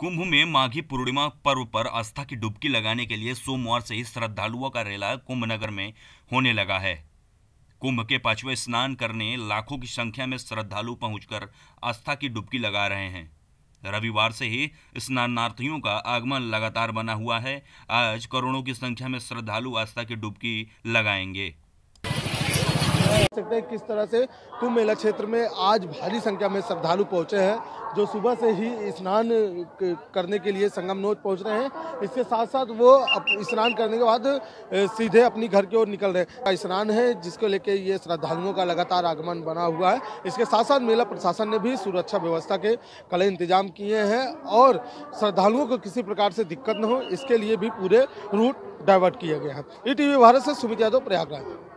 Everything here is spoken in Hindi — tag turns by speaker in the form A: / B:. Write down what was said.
A: कुंभ में माघी पूर्णिमा पर्व पर आस्था की डुबकी लगाने के लिए सोमवार से ही श्रद्धालुओं का रेला कुंभ नगर में होने लगा है कुंभ के पांचवें स्नान करने लाखों की संख्या में श्रद्धालु पहुंचकर आस्था की डुबकी लगा रहे हैं रविवार से ही स्नानार्थियों का आगमन लगातार बना हुआ है आज करोड़ों की संख्या में श्रद्धालु आस्था की डुबकी लगाएंगे
B: सकते हैं किस तरह से कुंभ मेला क्षेत्र में आज भारी संख्या में श्रद्धालु पहुंचे हैं जो सुबह से ही स्नान करने के लिए संगम नोद पहुँच रहे हैं इसके साथ साथ वो स्नान करने के बाद सीधे अपनी घर की ओर निकल रहे हैं स्नान है जिसको लेके ये श्रद्धालुओं का लगातार आगमन बना हुआ है इसके साथ साथ मेला प्रशासन ने भी सुरक्षा व्यवस्था के कड़े इंतजाम किए हैं और श्रद्धालुओं को किसी प्रकार से दिक्कत न हो इसके लिए भी पूरे रूट डाइवर्ट किया गया है ई भारत से सुमित यादव प्रयागराज